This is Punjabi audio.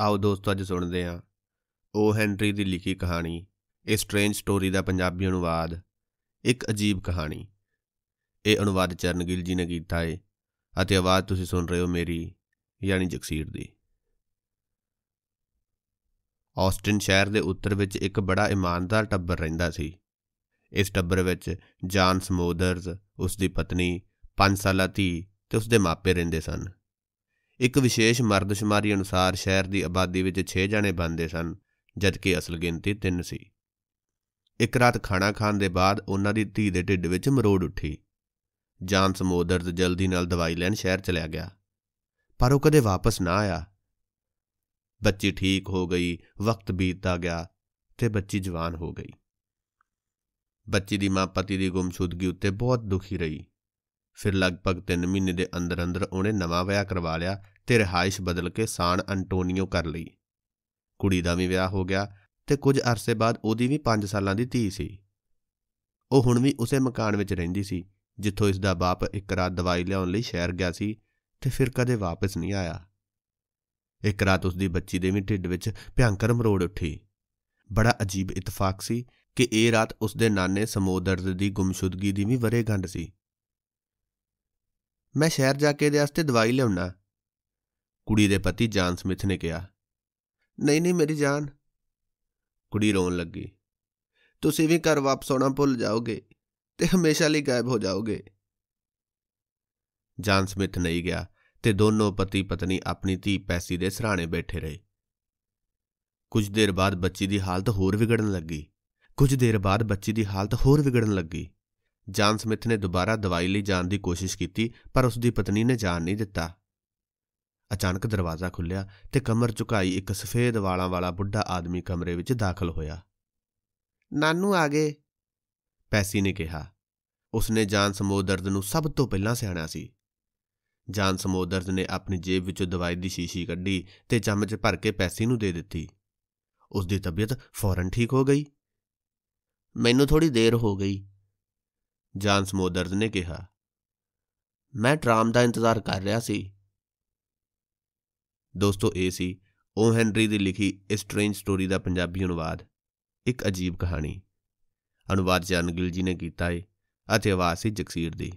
ਆਓ ਦੋਸਤੋ ਅੱਜ ਸੁਣਦੇ ਹਾਂ ਉਹ ਹੈਨਰੀ ਦੀ ਲਿਖੀ ਕਹਾਣੀ ਇਹ ਸਟ੍ਰੇਂਜ ਸਟੋਰੀ ਦਾ ਪੰਜਾਬੀ ਅਨੁਵਾਦ ਇੱਕ ਅਜੀਬ ਕਹਾਣੀ ਇਹ ਅਨੁਵਾਦ ਚਰਨਗਿਲ ਜੀ ਨੇ ਕੀਤਾ ਹੈ ਅਤੇ ਆਵਾਜ਼ ਤੁਸੀਂ ਸੁਣ ਰਹੇ ਹੋ ਮੇਰੀ ਯਾਨੀ ਜਗਸੀਰ ਦੀ ਆਸਟਨ ਸ਼ਹਿਰ ਦੇ ਉੱਤਰ ਵਿੱਚ ਇੱਕ ਬੜਾ ਇਮਾਨਦਾਰ ਟੱਬਰ ਰਹਿੰਦਾ ਸੀ ਇਸ ਟੱਬਰ ਵਿੱਚ ਜਾਨ ਸਮੋਦਰਜ਼ ਉਸ ਦੀ ਪਤਨੀ 5 ਸਾਲਾ ਧੀ ਤੇ ਉਸ ਦੇ ਮਾਪੇ ਰਹਿੰਦੇ ਸਨ ਇੱਕ ਵਿਸ਼ੇਸ਼ ਮਰਦਸ਼ਮਾਰੀ ਅਨੁਸਾਰ ਸ਼ਹਿਰ ਦੀ ਆਬਾਦੀ ਵਿੱਚ 6 ਜਣੇ ਬੰਦੇ ਸਨ ਜਦਕਿ ਅਸਲ ਗਿਣਤੀ 3 ਸੀ ਇੱਕ ਰਾਤ ਖਾਣਾ ਖਾਣ ਦੇ ਬਾਅਦ ਉਹਨਾਂ ਦੀ ਧੀ ਦੇ ਢਿੱਡ ਵਿੱਚ ਮਰੋੜ ਉੱਠੀ ਜਾਨ ਸਮੋਦਰਦ ਜਲਦੀ ਨਾਲ ਦਵਾਈ ਲੈਣ ਸ਼ਹਿਰ ਚਲਿਆ ਗਿਆ ਪਰ ਉਹ ਕਦੇ ਵਾਪਸ ਨਾ ਆਇਆ ਬੱਚੀ ਠੀਕ ਹੋ ਗਈ ਵਕਤ ਬੀਤਦਾ ਗਿਆ ਤੇ ਬੱਚੀ ਜਵਾਨ ਹੋ ਗਈ ਬੱਚੀ ਦੀ ਮਾਂ ਪਤੀ ਦੀ ਗੁੰਮਸ਼ੁਦਗੀ ਉੱਤੇ ਬਹੁਤ ਦੁਖੀ ਰਹੀ ਫਿਰ ਲਗਭਗ 3 ਮਹੀਨੇ ਦੇ ਅੰਦਰ ਅੰਦਰ ਉਹਨੇ ਨਵਾਂ ਵਿਆਹ ਕਰਵਾ ਲਿਆ ਤੇ ਰਹਾਇਸ਼ ਬਦਲ ਕੇ ਸਾਨ ਐਂਟੋਨੀਓ ਕਰ ਲਈ ਕੁੜੀ ਦਾ ਵੀ ਵਿਆਹ ਹੋ ਗਿਆ ਤੇ ਕੁਝ ਅਰਸੇ ਬਾਅਦ ਉਹਦੀ ਵੀ 5 ਸਾਲਾਂ ਦੀ ਧੀ ਸੀ ਉਹ ਹੁਣ ਵੀ ਉਸੇ ਮਕਾਨ ਵਿੱਚ ਰਹਿੰਦੀ ਸੀ ਜਿੱਥੋਂ ਇਸ ਦਾ ਬਾਪ ਇੱਕ ਰਾਤ ਦਵਾਈ ਲਿਆਉਣ ਲਈ ਸ਼ਹਿਰ ਗਿਆ ਸੀ ਤੇ ਫਿਰ ਕਦੇ ਵਾਪਸ ਨਹੀਂ ਆਇਆ ਇੱਕ ਰਾਤ ਉਸ ਦੀ ਬੱਚੀ ਦੇ ਵੀ ਢਿੱਡ ਵਿੱਚ ਭਿਆੰਕਰ ਮਰੋੜ ਉੱਠੀ ਬੜਾ ਅਜੀਬ ਇਤਫਾਕ ਸੀ ਕਿ ਇਹ ਰਾਤ ਉਸ ਦੇ ਨਾਨੇ ਸਮੋਦਰਦ ਦੀ ਗੁੰਮਸ਼ੁਦਗੀ ਦੀ ਵੀ ਵਰੇ ਗੰਢ ਸੀ ਮੈਂ ਸ਼ਹਿਰ ਜਾ ਕੇ ਦੇ ਵਾਸਤੇ ਦਵਾਈ ਲਿਆਉਣਾ ਕੁੜੀ ਦੇ ਪਤੀ ਜਾਨ ਸਮਿਥ ਨੇ ਕਿਹਾ ਨਹੀਂ ਨਹੀਂ ਮੇਰੀ ਜਾਨ ਕੁੜੀ ਰੋਣ ਲੱਗੀ ਤੁਸੀਂ ਵੀ ਘਰ ਵਾਪਸ ਆਉਣਾ ਭੁੱਲ ਜਾਓਗੇ ਤੇ ਹਮੇਸ਼ਾ ਲਈ ਗਾਇਬ ਹੋ ਜਾਓਗੇ ਜਾਨ ਸਮਿਥ ਨਹੀਂ ਗਿਆ ਤੇ ਦੋਨੋਂ ਪਤੀ ਪਤਨੀ ਆਪਣੀ ਧੀ ਪੈਸੀ ਦੇ ਸਹਰਾਣੇ ਬੈਠੇ ਰਹੇ ਕੁਝ ਦੇਰ ਬਾਅਦ ਬੱਚੀ ਦੀ ਹਾਲਤ ਹੋਰ ਵਿਗੜਨ ਲੱਗੀ ਕੁਝ ਦੇਰ ਬਾਅਦ ਬੱਚੀ ਦੀ ਹਾਲਤ ਹੋਰ ਵਿਗੜਨ ਲੱਗੀ ਜਾਨ ਸਮਿਥ ਨੇ ਦੁਬਾਰਾ ਦਵਾਈ ਲਈ ਜਾਣ ਦੀ ਕੋਸ਼ਿਸ਼ ਕੀਤੀ ਪਰ ਉਸ ਦੀ ਪਤਨੀ ਨੇ ਜਾਣ ਨਹੀਂ ਦਿੱਤਾ ਅਚਾਨਕ ਦਰਵਾਜ਼ਾ ਖੁੱਲਿਆ ਤੇ ਕਮਰ ਝੁਕਾਈ ਇੱਕ ਸਫੇਦ ਵਾਲਾਂ ਵਾਲਾ ਬੁੱਢਾ ਆਦਮੀ ਕਮਰੇ ਵਿੱਚ ਦਾਖਲ ਹੋਇਆ ਨਾਨੂ ਆ ਗਏ ਪੈਸੀ ਨੇ ਕਿਹਾ ਉਸਨੇ ਜਾਨ ਸਮੋਦਰਦ ਨੂੰ ਸਭ ਤੋਂ ਪਹਿਲਾਂ ਸਿਆਣਾ ਸੀ ਜਾਨ ਸਮੋਦਰਦ ਨੇ ਆਪਣੀ ਜੇਬ ਵਿੱਚੋਂ ਦਵਾਈ ਦੀ ਸ਼ੀਸ਼ੀ ਕੱਢੀ ਤੇ ਚਮਚ ਭਰ ਕੇ ਪੈਸੀ ਨੂੰ ਦੇ ਦਿੱਤੀ ਉਸ ਦੀ ਤਬੀਅਤ ਫੌਰਨ ਠੀਕ ਹੋ ਗਈ ਮੈਨੂੰ ਥੋੜੀ ਦੇਰ ਹੋ ਗਈ ਜਾਨ ਸਮੋਦਰਦ ਨੇ ਕਿਹਾ ਮੈਂ ਟ੍ਰਾਮ ਦਾ ਇੰਤਜ਼ਾਰ ਕਰ ਰਿਹਾ ਸੀ ਦੋਸਤੋ ਇਹ ਸੀ ਓ ਹੈਨਰੀ ਦੀ ਲਿਖੀ ਸਟ੍ਰੇਂਜ ਸਟੋਰੀ ਦਾ ਪੰਜਾਬੀ ਅਨੁਵਾਦ ਇੱਕ ਅਜੀਬ ਕਹਾਣੀ ਅਨੁਵਾਦ ਜਨਗਿਲ ਜੀ ਨੇ ਕੀਤਾ ਹੈ ਅਤੇ ਆਵਾਜ਼ ਸੀ ਜਗਸੀਰ ਦੀ